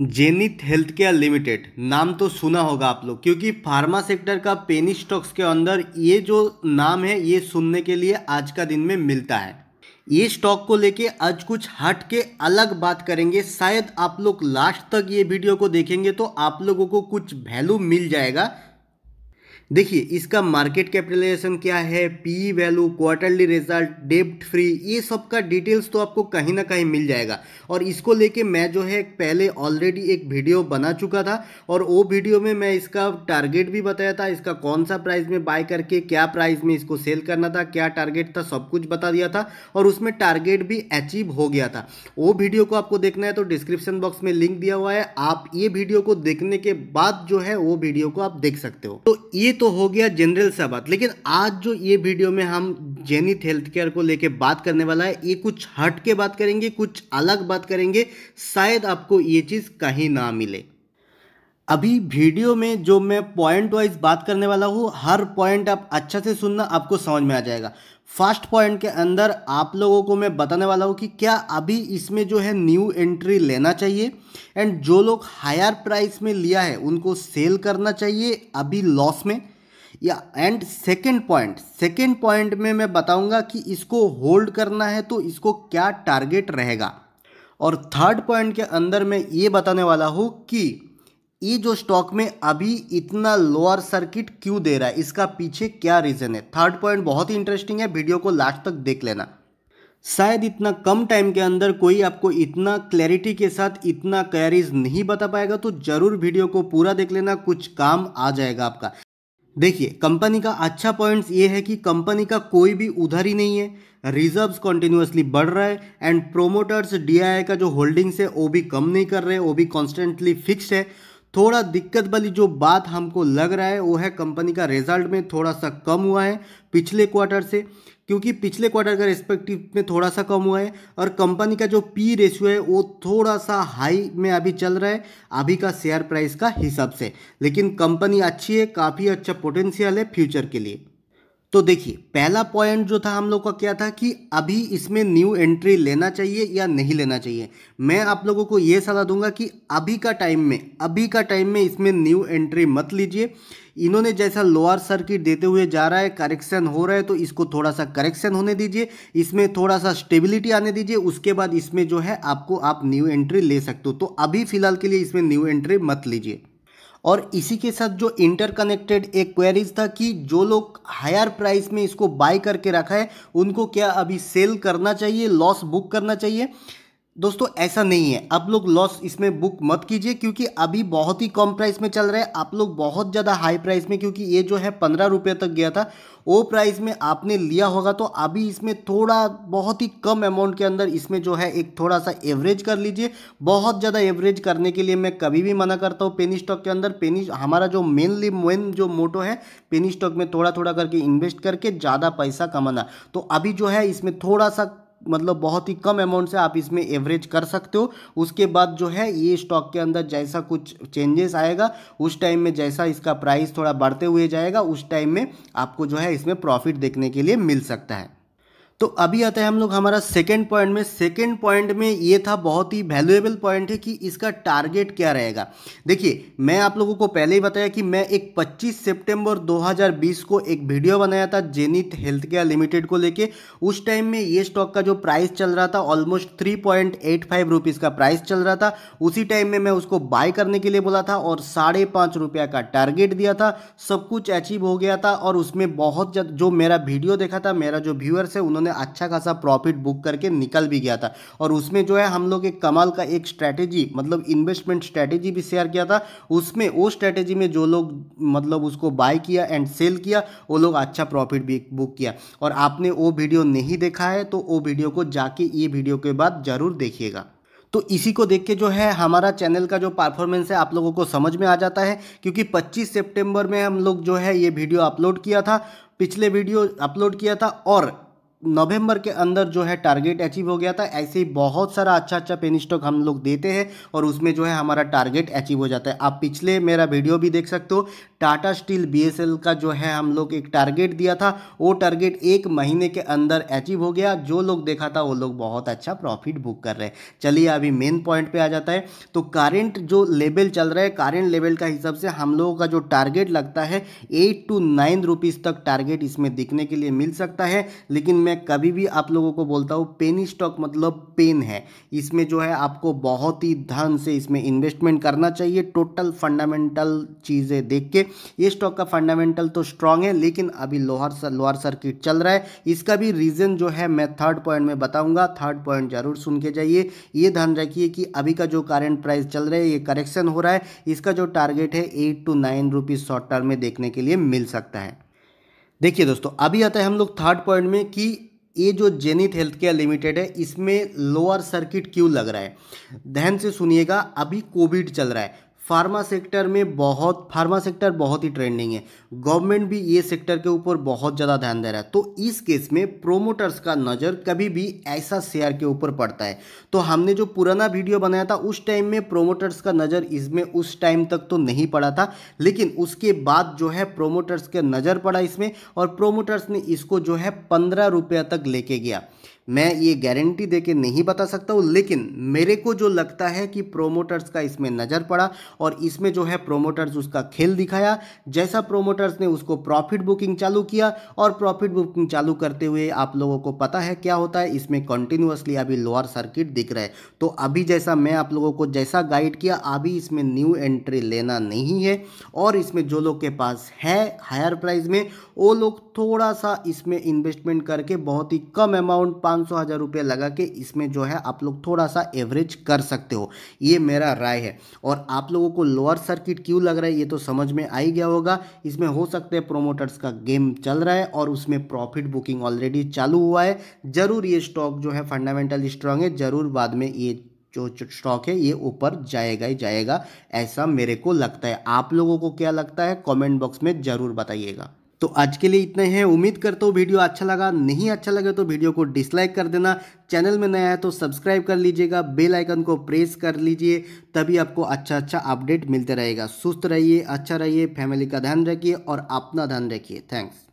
zenith health care limited नाम तो सुना होगा आप लोग क्योंकि फार्मा सेक्टर का पेनी स्टॉक्स के अंदर ये जो नाम है ये सुनने के लिए आज का दिन में मिलता है ये स्टॉक को लेके आज कुछ हट के अलग बात करेंगे शायद आप लोग लास्ट तक ये वीडियो को देखेंगे तो आप लोगों को कुछ वैल्यू मिल जाएगा देखिए इसका मार्केट कैपिटलाइजेशन क्या है पी वैल्यू क्वार्टरली रिजल्ट डेप्ट फ्री ये सब का डिटेल्स तो आपको कहीं ना कहीं मिल जाएगा और इसको लेके मैं जो है पहले ऑलरेडी एक वीडियो बना चुका था और वो वीडियो में मैं इसका टारगेट भी बताया था इसका कौन सा प्राइस में बाय करके क्या प्राइस में इसको सेल करना था क्या टारगेट था सब कुछ बता दिया था और उसमें टारगेट भी अचीव हो गया था वो वीडियो को आपको देखना है तो डिस्क्रिप्शन बॉक्स में लिंक दिया हुआ है आप ये वीडियो को देखने के बाद जो है वो वीडियो को आप देख सकते हो तो ये तो हो गया जनरल सा बात लेकिन आज जो ये वीडियो में हम जेनिथ हेल्थ केयर को लेके बात करने वाला है ये कुछ हट के बात करेंगे कुछ अलग बात करेंगे शायद आपको ये चीज़ कहीं ना मिले अभी वीडियो में जो मैं पॉइंट वाइज बात करने वाला हूँ हर पॉइंट आप अच्छा से सुनना आपको समझ में आ जाएगा फर्स्ट पॉइंट के अंदर आप लोगों को मैं बताने वाला हूँ कि क्या अभी इसमें जो है न्यू एंट्री लेना चाहिए एंड जो लोग हायर प्राइस में लिया है उनको सेल करना चाहिए अभी लॉस में या and second point second point में मैं बताऊँगा कि इसको होल्ड करना है तो इसको क्या टारगेट रहेगा और थर्ड पॉइंट के अंदर मैं ये बताने वाला हूँ कि ये जो स्टॉक में अभी इतना लोअर सर्किट क्यों दे रहा है इसका पीछे क्या रीज़न है थर्ड पॉइंट बहुत ही इंटरेस्टिंग है वीडियो को लास्ट तक देख लेना शायद इतना कम टाइम के अंदर कोई आपको इतना क्लैरिटी के साथ इतना कैरीज नहीं बता पाएगा तो ज़रूर वीडियो को पूरा देख लेना कुछ काम आ जाएगा आपका देखिए कंपनी का अच्छा पॉइंट्स ये है कि कंपनी का कोई भी उधर ही नहीं है रिजर्व्स कॉन्टिन्यूसली बढ़ रहा है एंड प्रोमोटर्स डीआईआई का जो होल्डिंग्स है वो भी कम नहीं कर रहे वो भी कॉन्स्टेंटली फिक्स है थोड़ा दिक्कत वाली जो बात हमको लग रहा है वो है कंपनी का रिजल्ट में थोड़ा सा कम हुआ है पिछले क्वार्टर से क्योंकि पिछले क्वार्टर का रिस्पेक्टिव में थोड़ा सा कम हुआ है और कंपनी का जो पी रेशियो है वो थोड़ा सा हाई में अभी चल रहा है अभी का शेयर प्राइस का हिसाब से लेकिन कंपनी अच्छी है काफ़ी अच्छा पोटेंशियल है फ्यूचर के लिए तो देखिए पहला पॉइंट जो था हम लोग का क्या था कि अभी इसमें न्यू एंट्री लेना चाहिए या नहीं लेना चाहिए मैं आप लोगों को ये सलाह दूंगा कि अभी का टाइम में अभी का टाइम में इसमें न्यू एंट्री मत लीजिए इन्होंने जैसा लोअर सर्किट देते हुए जा रहा है करेक्शन हो रहा है तो इसको थोड़ा सा करेक्शन होने दीजिए इसमें थोड़ा सा स्टेबिलिटी आने दीजिए उसके बाद इसमें जो है आपको आप न्यू एंट्री ले सकते हो तो अभी फिलहाल के लिए इसमें न्यू एंट्री मत लीजिए और इसी के साथ जो इंटरकनेक्टेड एक क्वेरीज था कि जो लोग हायर प्राइस में इसको बाय करके रखा है उनको क्या अभी सेल करना चाहिए लॉस बुक करना चाहिए दोस्तों ऐसा नहीं है आप लोग लॉस इसमें बुक मत कीजिए क्योंकि अभी बहुत ही कम प्राइस में चल रहा है आप लोग बहुत ज़्यादा हाई प्राइस में क्योंकि ये जो है पंद्रह रुपये तक गया था वो प्राइस में आपने लिया होगा तो अभी इसमें थोड़ा बहुत ही कम अमाउंट के अंदर इसमें जो है एक थोड़ा सा एवरेज कर लीजिए बहुत ज़्यादा एवरेज करने के लिए मैं कभी भी मना करता हूँ पेनी स्टॉक के अंदर पेनी हमारा जो मेनली मेन जो मोटो है पेनी स्टॉक में थोड़ा थोड़ा करके इन्वेस्ट करके ज़्यादा पैसा कमाना तो अभी जो है इसमें थोड़ा सा मतलब बहुत ही कम अमाउंट से आप इसमें एवरेज कर सकते हो उसके बाद जो है ये स्टॉक के अंदर जैसा कुछ चेंजेस आएगा उस टाइम में जैसा इसका प्राइस थोड़ा बढ़ते हुए जाएगा उस टाइम में आपको जो है इसमें प्रॉफिट देखने के लिए मिल सकता है तो अभी आता है हम लोग हमारा सेकेंड पॉइंट में सेकेंड पॉइंट में ये था बहुत ही वैल्यूएबल पॉइंट है कि इसका टारगेट क्या रहेगा देखिए मैं आप लोगों को पहले ही बताया कि मैं एक 25 सितंबर 2020 को एक वीडियो बनाया था जेनिथ हेल्थ केयर लिमिटेड को लेके उस टाइम में ये स्टॉक का जो प्राइस चल रहा था almost three point eight five rupees का प्राइस चल रहा था उसी टाइम में मैं उसको बाय करने के लिए बोला था और साढ़े पाँच रुपया का टारगेट दिया था सब कुछ अचीव हो गया था और उसमें बहुत जो मेरा वीडियो देखा था मेरा जो व्यूअर्स है उन्होंने ने अच्छा खासा प्रॉफिट बुक करके निकल भी गया था और उसमें जो है हम लोग एक कमाल का एक स्ट्रैटेजी मतलब इन्वेस्टमेंट स्ट्रैटेजी भी शेयर किया था उसमें वो स्ट्रैटेजी में जो लोग मतलब उसको बाय किया एंड सेल किया वो लोग अच्छा प्रॉफिट भी बुक किया और आपने वो वीडियो नहीं देखा है तो वो वीडियो को जाके ये वीडियो के बाद ज़रूर देखिएगा तो इसी को देख के जो है हमारा चैनल का जो परफॉर्मेंस है आप लोगों को समझ में आ जाता है क्योंकि 25 सितंबर में हम लोग जो है ये वीडियो अपलोड किया था पिछले वीडियो अपलोड किया था और नवंबर के अंदर जो है टारगेट अचीव हो गया था ऐसे ही बहुत सारा अच्छा अच्छा पेन स्टॉक हम लोग देते हैं और उसमें जो है हमारा टारगेट अचीव हो जाता है आप पिछले मेरा वीडियो भी देख सकते हो टाटा स्टील बीएसएल का जो है हम लोग एक टारगेट दिया था वो टारगेट एक महीने के अंदर अचीव हो गया जो लोग देखा था वो लोग बहुत अच्छा प्रॉफिट बुक कर रहे हैं चलिए अभी मेन पॉइंट पर आ जाता है तो करेंट जो लेवल चल रहा है करेंट लेवल का हिसाब से हम लोगों का जो टारगेट लगता है एट टू नाइन रुपीज़ तक टारगेट इसमें दिखने के लिए मिल सकता है लेकिन मैं कभी भी आप लोगों को बोलता हूँ पेनी स्टॉक मतलब पेन है इसमें जो है आपको बहुत ही धन से इसमें इन्वेस्टमेंट करना चाहिए टोटल फंडामेंटल चीज़ें देख के ये स्टॉक का फंडामेंटल तो स्ट्रांग है लेकिन अभी लोहर लोअर सर्किट चल रहा है इसका भी रीज़न जो है मैं थर्ड पॉइंट में बताऊँगा थर्ड पॉइंट जरूर सुन के जाइए ये ध्यान रखिए कि अभी का जो करेंट प्राइस चल रहा है ये करेक्शन हो रहा है इसका जो टारगेट है eight two nine rupees short term में देखने के लिए मिल सकता है देखिए दोस्तों अभी आता है हम लोग थर्ड पॉइंट में कि ये जो जेनिथ हेल्थ केयर लिमिटेड है इसमें लोअर सर्किट क्यों लग रहा है ध्यान से सुनिएगा अभी कोविड चल रहा है फार्मा सेक्टर में बहुत फार्मा सेक्टर बहुत ही ट्रेंडिंग है गवर्नमेंट भी ये सेक्टर के ऊपर बहुत ज़्यादा ध्यान दे रहा है तो इस केस में प्रोमोटर्स का नज़र कभी भी ऐसा शेयर के ऊपर पड़ता है तो हमने जो पुराना वीडियो बनाया था उस टाइम में प्रोमोटर्स का नज़र इसमें उस टाइम तक तो नहीं पड़ा था लेकिन उसके बाद जो है प्रोमोटर्स का नज़र पड़ा इसमें और प्रोमोटर्स ने इसको जो है पंद्रह रुपया तक लेके गया मैं ये गारंटी दे के नहीं बता सकता हूँ लेकिन मेरे को जो लगता है कि प्रोमोटर्स का इसमें नज़र पड़ा और इसमें जो है प्रोमोटर्स उसका खेल दिखाया जैसा प्रोमोटर्स ने उसको प्रॉफिट बुकिंग चालू किया और प्रॉफिट बुकिंग चालू करते हुए आप लोगों को पता है क्या होता है इसमें कंटिन्यूसली अभी लोअर सर्किट दिख रहा है तो अभी जैसा मैं आप लोगों को जैसा गाइड किया अभी इसमें न्यू एंट्री लेना नहीं है और इसमें जो लोग के पास है हायर प्राइस में वो लोग थोड़ा सा इसमें इन्वेस्टमेंट करके बहुत ही कम अमाउंट पाँच सौ हज़ार रुपये लगा के इसमें जो है आप लोग थोड़ा सा एवरेज कर सकते हो ये मेरा राय है और आप लोगों को लोअर सर्किट क्यों लग रहा है ये तो समझ में आ ही गया होगा इसमें हो सकता है प्रोमोटर्स का गेम चल रहा है और उसमें प्रॉफिट बुकिंग ऑलरेडी चालू हुआ है ज़रूर ये स्टॉक जो है फंडामेंटल स्ट्रांग है ज़रूर बाद में ये जो स्टॉक है ये ऊपर जाएगा ही जाएगा ऐसा मेरे को लगता है आप लोगों को क्या लगता है कमेंट बॉक्स में ज़रूर बताइएगा तो आज के लिए इतने हैं उम्मीद करता हूँ वीडियो अच्छा लगा नहीं अच्छा लगे तो वीडियो को डिसलाइक कर देना चैनल में नया है तो सब्सक्राइब कर लीजिएगा बेल आइकन को प्रेस कर लीजिए तभी आपको अच्छा अच्छा अपडेट मिलते रहेगा सुस्त रहिए अच्छा रहिए फैमिली का ध्यान रखिए और अपना ध्यान रखिए थैंक्स